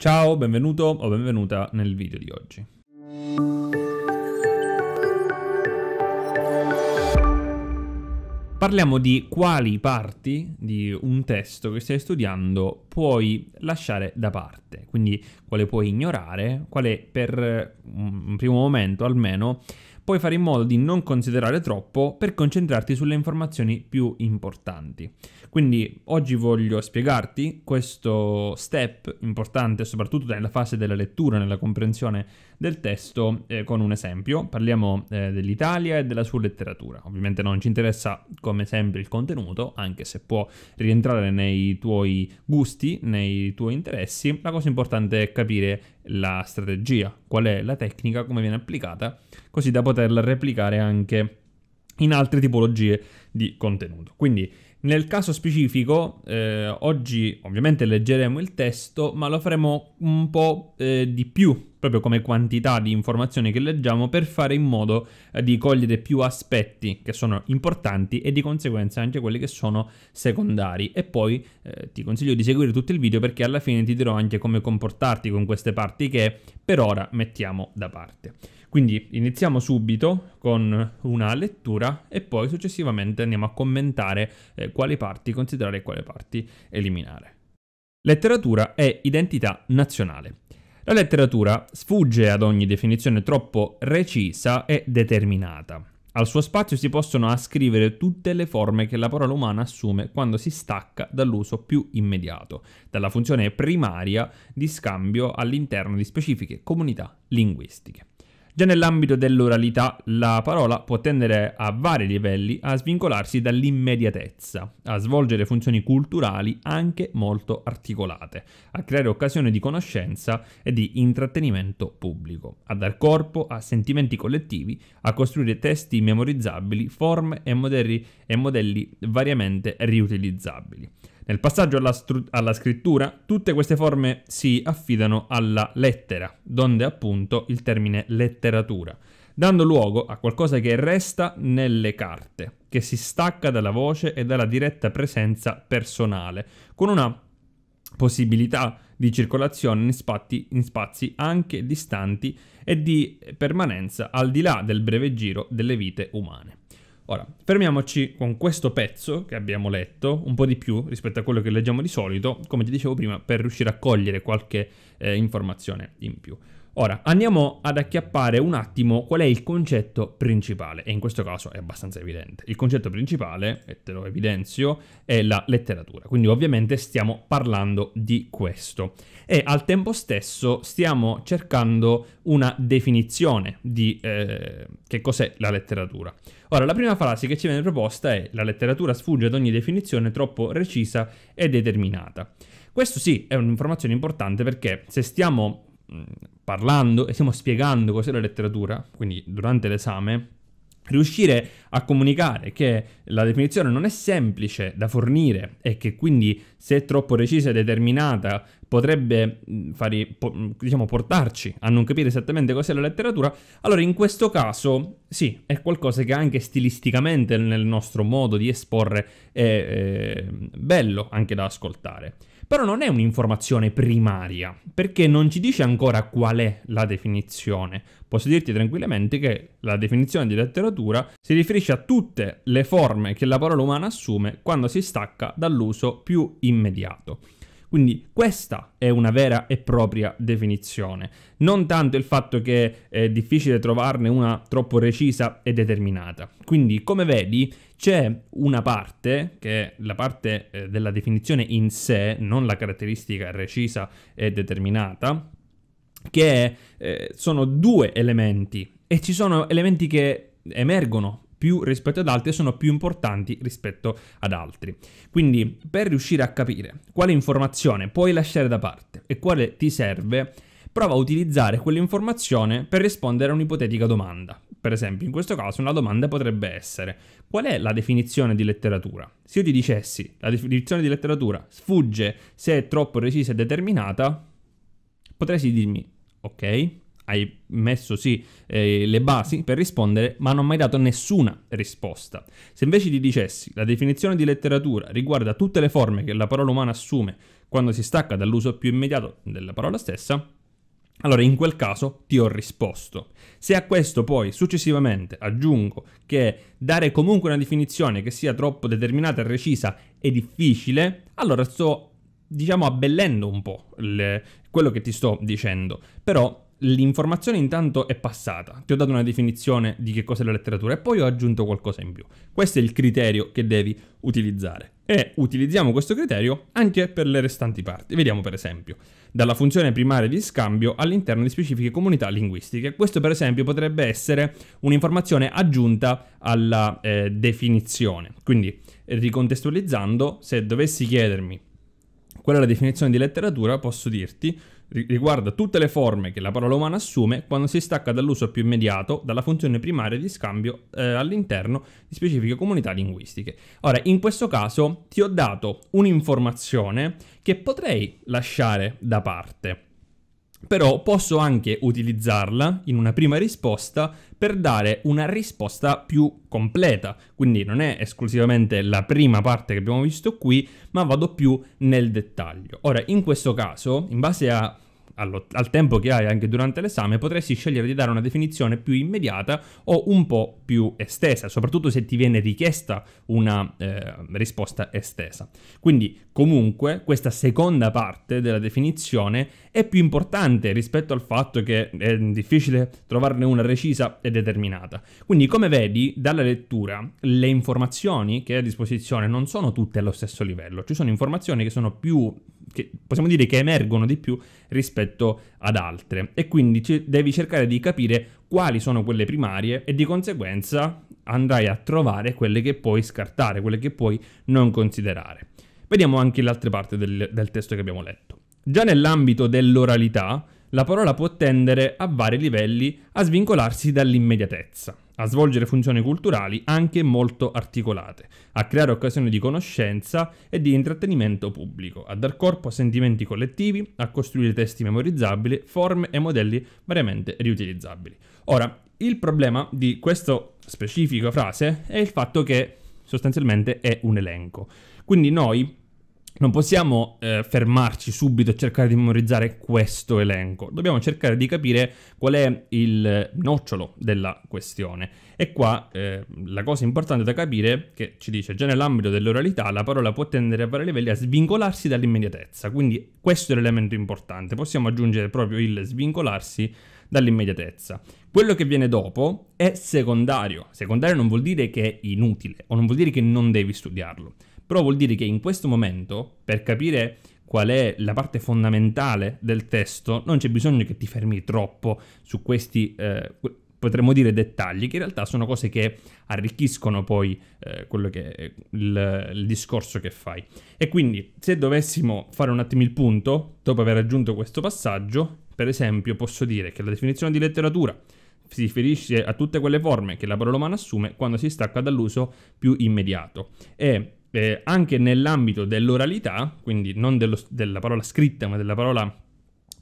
Ciao, benvenuto o benvenuta nel video di oggi. Parliamo di quali parti di un testo che stai studiando puoi lasciare da parte, quindi quale puoi ignorare, quale per un primo momento almeno puoi fare in modo di non considerare troppo per concentrarti sulle informazioni più importanti. Quindi oggi voglio spiegarti questo step importante soprattutto nella fase della lettura, nella comprensione del testo eh, con un esempio. Parliamo eh, dell'Italia e della sua letteratura. Ovviamente non ci interessa come sempre il contenuto, anche se può rientrare nei tuoi gusti, nei tuoi interessi. La cosa importante è capire la strategia, qual è la tecnica, come viene applicata, così da poterla replicare anche in altre tipologie di contenuto. Quindi nel caso specifico, eh, oggi ovviamente leggeremo il testo, ma lo faremo un po' eh, di più proprio come quantità di informazioni che leggiamo per fare in modo eh, di cogliere più aspetti che sono importanti e di conseguenza anche quelli che sono secondari. E poi eh, ti consiglio di seguire tutto il video perché alla fine ti dirò anche come comportarti con queste parti che per ora mettiamo da parte. Quindi iniziamo subito con una lettura e poi successivamente andiamo a commentare eh, quali parti considerare e quali parti eliminare. Letteratura e identità nazionale. La letteratura sfugge ad ogni definizione troppo recisa e determinata. Al suo spazio si possono ascrivere tutte le forme che la parola umana assume quando si stacca dall'uso più immediato, dalla funzione primaria di scambio all'interno di specifiche comunità linguistiche. Già nell'ambito dell'oralità la parola può tendere a vari livelli a svincolarsi dall'immediatezza, a svolgere funzioni culturali anche molto articolate, a creare occasioni di conoscenza e di intrattenimento pubblico, a dar corpo a sentimenti collettivi, a costruire testi memorizzabili, forme e modelli, e modelli variamente riutilizzabili. Nel passaggio alla, stru- alla scrittura, tutte queste forme si affidano alla lettera, donde appunto il termine letteratura, dando luogo a qualcosa che resta nelle carte, che si stacca dalla voce e dalla diretta presenza personale, con una possibilità di circolazione in, spatti, in, spazi anche distanti e di permanenza al di là del breve giro delle vite umane. Ora, fermiamoci con questo pezzo che abbiamo letto, un po' di più rispetto a quello che leggiamo di solito, come ti dicevo prima, per riuscire a cogliere qualche eh, informazione in più. Ora andiamo ad acchiappare un attimo qual è il concetto principale e in questo caso è abbastanza evidente. Il concetto principale, e te lo evidenzio, è la letteratura, quindi ovviamente stiamo parlando di questo e al tempo stesso stiamo cercando una definizione di eh, che cos'è la letteratura. Ora la prima frase che ci viene proposta è la letteratura sfugge ad ogni definizione troppo recisa e determinata. Questo sì è un'informazione importante perché se stiamo Mm, parlando e stiamo spiegando cos'è la letteratura, quindi durante l'esame, riuscire a comunicare che la definizione non è semplice da fornire e che quindi se è troppo recisa e determinata potrebbe mm, fare, mm, diciamo, portarci a non capire esattamente cos'è la letteratura, allora in questo caso sì, è qualcosa che anche stilisticamente nel nostro modo di esporre è eh, bello anche da ascoltare però non è un'informazione primaria, perché non ci dice ancora qual è la definizione. Posso dirti tranquillamente che la definizione di letteratura si riferisce a tutte le forme che la parola umana assume quando si stacca dall'uso più immediato. Quindi questa è una vera e propria definizione, non tanto il fatto che è difficile trovarne una troppo recisa e determinata. Quindi come vedi c'è una parte, che è la parte eh, della definizione in sé, non la caratteristica recisa e determinata, che è, eh, sono due elementi e ci sono elementi che emergono più rispetto ad altri e sono più importanti rispetto ad altri. Quindi per riuscire a capire quale informazione puoi lasciare da parte e quale ti serve, prova a utilizzare quell'informazione per rispondere a un'ipotetica domanda. Per esempio, in questo caso una domanda potrebbe essere qual è la definizione di letteratura? Se io ti dicessi la definizione di letteratura sfugge se è troppo precisa e determinata, potresti dirmi ok, hai messo sì eh, le basi per rispondere, ma non mi hai dato nessuna risposta. Se invece ti dicessi la definizione di letteratura riguarda tutte le forme che la parola umana assume quando si stacca dall'uso più immediato della parola stessa, allora in quel caso ti ho risposto. Se a questo poi successivamente aggiungo che dare comunque una definizione che sia troppo determinata e recisa è difficile, allora sto diciamo abbellendo un po' le, quello che ti sto dicendo, però l'informazione intanto è passata, ti ho dato una definizione di che cos'è la letteratura e poi ho aggiunto qualcosa in più. Questo è il criterio che devi utilizzare e utilizziamo questo criterio anche per le restanti parti. Vediamo per esempio, dalla funzione primaria di scambio all'interno di specifiche comunità linguistiche. Questo per esempio potrebbe essere un'informazione aggiunta alla eh, definizione. Quindi eh, ricontestualizzando, se dovessi chiedermi qual è la definizione di letteratura, posso dirti riguarda tutte le forme che la parola umana assume quando si stacca dall'uso più immediato, dalla funzione primaria di scambio eh, all'interno di specifiche comunità linguistiche. Ora, in questo caso ti ho dato un'informazione che potrei lasciare da parte però posso anche utilizzarla in una prima risposta per dare una risposta più completa, quindi non è esclusivamente la prima parte che abbiamo visto qui, ma vado più nel dettaglio. Ora, in questo caso, in base a allo, al tempo che hai anche durante l'esame, potresti scegliere di dare una definizione più immediata o un po' più estesa, soprattutto se ti viene richiesta una eh, risposta estesa. Quindi comunque questa seconda parte della definizione è più importante rispetto al fatto che è difficile trovarne una recisa e determinata. Quindi come vedi dalla lettura le informazioni che hai a disposizione non sono tutte allo stesso livello, ci sono informazioni che sono più che possiamo dire che emergono di più rispetto ad altre e quindi c- devi cercare di capire quali sono quelle primarie e di conseguenza andrai a trovare quelle che puoi scartare, quelle che puoi non considerare. Vediamo anche l'altra parte del, del testo che abbiamo letto. Già nell'ambito dell'oralità, la parola può tendere a vari livelli a svincolarsi dall'immediatezza a svolgere funzioni culturali anche molto articolate, a creare occasioni di conoscenza e di intrattenimento pubblico, a dar corpo a sentimenti collettivi, a costruire testi memorizzabili, forme e modelli variamente riutilizzabili. Ora, il problema di questa specifica frase è il fatto che sostanzialmente è un elenco. Quindi noi non possiamo eh, fermarci subito e cercare di memorizzare questo elenco, dobbiamo cercare di capire qual è il nocciolo della questione. E qua eh, la cosa importante da capire, che ci dice già nell'ambito dell'oralità, la parola può tendere a vari livelli a svincolarsi dall'immediatezza, quindi questo è l'elemento importante, possiamo aggiungere proprio il svincolarsi dall'immediatezza. Quello che viene dopo è secondario, secondario non vuol dire che è inutile o non vuol dire che non devi studiarlo però vuol dire che in questo momento, per capire qual è la parte fondamentale del testo, non c'è bisogno che ti fermi troppo su questi, eh, potremmo dire, dettagli, che in realtà sono cose che arricchiscono poi eh, quello che il, il, discorso che fai. E quindi, se dovessimo fare un attimo il punto, dopo aver aggiunto questo passaggio, per esempio posso dire che la definizione di letteratura si riferisce a tutte quelle forme che la parola umana assume quando si stacca dall'uso più immediato e eh, anche nell'ambito dell'oralità, quindi non dello, della parola scritta ma della parola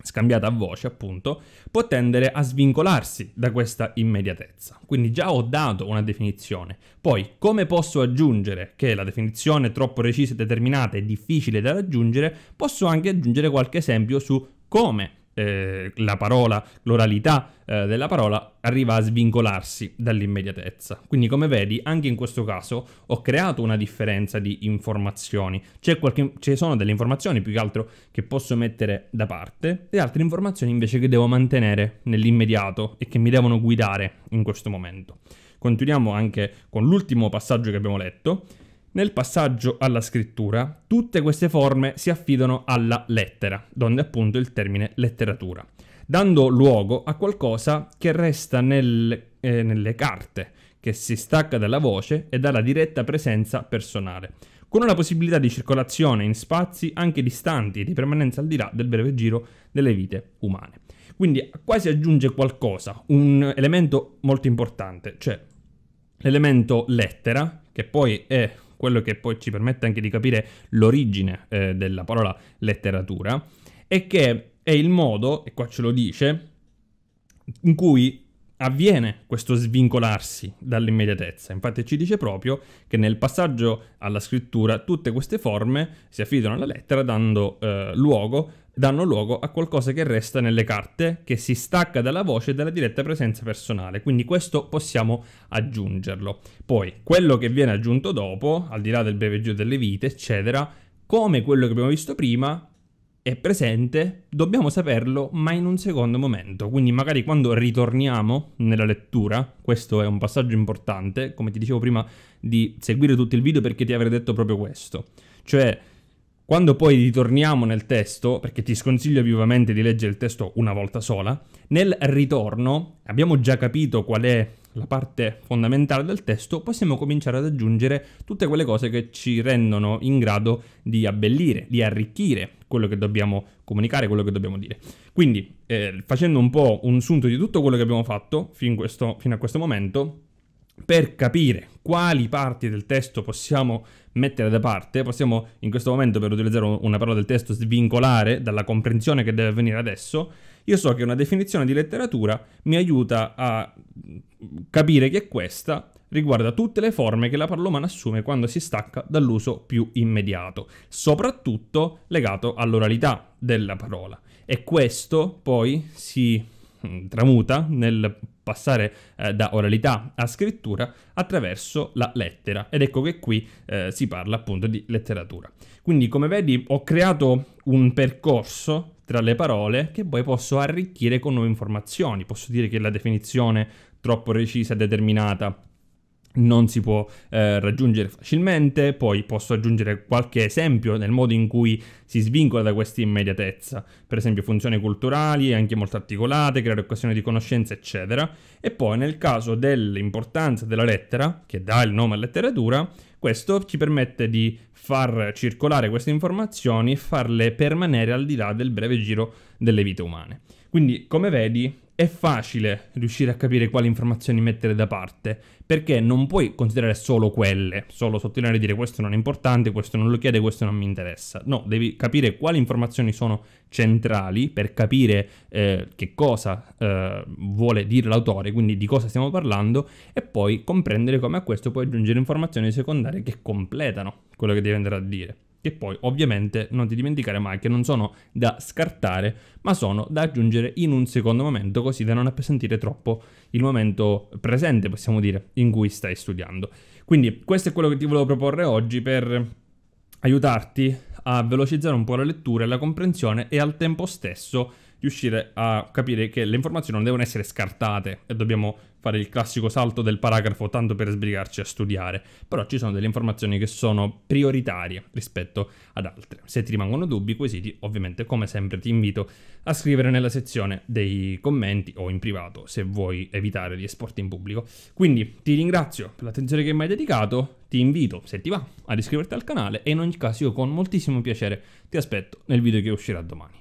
scambiata a voce appunto, può tendere a svincolarsi da questa immediatezza. Quindi già ho dato una definizione. Poi come posso aggiungere che la definizione è troppo precisa e determinata è difficile da raggiungere, posso anche aggiungere qualche esempio su come eh, la parola, l'oralità eh, della parola arriva a svincolarsi dall'immediatezza. Quindi come vedi, anche in questo caso ho creato una differenza di informazioni. Qualche, ci sono delle informazioni più che altro che posso mettere da parte e altre informazioni invece che devo mantenere nell'immediato e che mi devono guidare in questo momento. Continuiamo anche con l'ultimo passaggio che abbiamo letto nel passaggio alla scrittura, tutte queste forme si affidano alla lettera, donde appunto il termine letteratura, dando luogo a qualcosa che resta nel, eh, nelle carte, che si stacca dalla voce e dalla diretta presenza personale, con una possibilità di circolazione in spazi anche distanti e di permanenza al di là del breve giro delle vite umane. Quindi qua si aggiunge qualcosa, un elemento molto importante, cioè l'elemento lettera, che poi è quello che poi ci permette anche di capire l'origine eh, della parola letteratura, è che è il modo, e qua ce lo dice, in cui avviene questo svincolarsi dall'immediatezza. Infatti ci dice proprio che nel passaggio alla scrittura tutte queste forme si affidano alla lettera dando eh, luogo danno luogo a qualcosa che resta nelle carte, che si stacca dalla voce e dalla diretta presenza personale, quindi questo possiamo aggiungerlo. Poi, quello che viene aggiunto dopo, al di là del beveggio delle vite, eccetera, come quello che abbiamo visto prima, è presente, dobbiamo saperlo, ma in un secondo momento. Quindi magari quando ritorniamo nella lettura, questo è un passaggio importante, come ti dicevo prima, di seguire tutto il video perché ti avrei detto proprio questo. Cioè, quando poi ritorniamo nel testo, perché ti sconsiglio vivamente di leggere il testo una volta sola, nel ritorno abbiamo già capito qual è la parte fondamentale del testo, possiamo cominciare ad aggiungere tutte quelle cose che ci rendono in grado di abbellire, di arricchire quello che dobbiamo comunicare, quello che dobbiamo dire. Quindi, eh, facendo un po' un sunto di tutto quello che abbiamo fatto fin questo, fino a questo momento, per capire quali parti del testo possiamo mettere da parte, possiamo in questo momento per utilizzare una parola del testo svincolare dalla comprensione che deve avvenire adesso, io so che una definizione di letteratura mi aiuta a capire che questa riguarda tutte le forme che la parola umana assume quando si stacca dall'uso più immediato, soprattutto legato all'oralità della parola. E questo poi si tramuta nel passare eh, da oralità a scrittura attraverso la lettera ed ecco che qui eh, si parla appunto di letteratura. Quindi come vedi ho creato un percorso tra le parole che poi posso arricchire con nuove informazioni, posso dire che la definizione troppo recisa e determinata non si può eh, raggiungere facilmente, poi posso aggiungere qualche esempio nel modo in cui si svincola da questa immediatezza, per esempio funzioni culturali, anche molto articolate, creare occasioni di conoscenza, eccetera, e poi nel caso dell'importanza della lettera, che dà il nome a letteratura, questo ci permette di far circolare queste informazioni e farle permanere al di là del breve giro delle vite umane. Quindi, come vedi, è facile riuscire a capire quali informazioni mettere da parte, perché non puoi considerare solo quelle, solo sottolineare e dire questo non è importante, questo non lo chiede, questo non mi interessa. No, devi capire quali informazioni sono centrali per capire eh, che cosa eh, vuole dire l'autore, quindi di cosa stiamo parlando, e poi comprendere come a questo puoi aggiungere informazioni secondarie che completano quello che devi andare a dire che poi ovviamente non ti dimenticare mai che non sono da scartare, ma sono da aggiungere in un secondo momento così da non appesantire troppo il momento presente, possiamo dire, in cui stai studiando. Quindi questo è quello che ti volevo proporre oggi per aiutarti a velocizzare un po' la lettura e la comprensione e al tempo stesso riuscire a capire che le informazioni non devono essere scartate e dobbiamo fare il classico salto del paragrafo tanto per sbrigarci a studiare, però ci sono delle informazioni che sono prioritarie rispetto ad altre. Se ti rimangono dubbi, quesiti, ovviamente come sempre ti invito a scrivere nella sezione dei commenti o in privato se vuoi evitare di esporti in pubblico. Quindi ti ringrazio per l'attenzione che mi hai dedicato, ti invito, se ti va, ad iscriverti al canale e in ogni caso io con moltissimo piacere ti aspetto nel video che uscirà domani.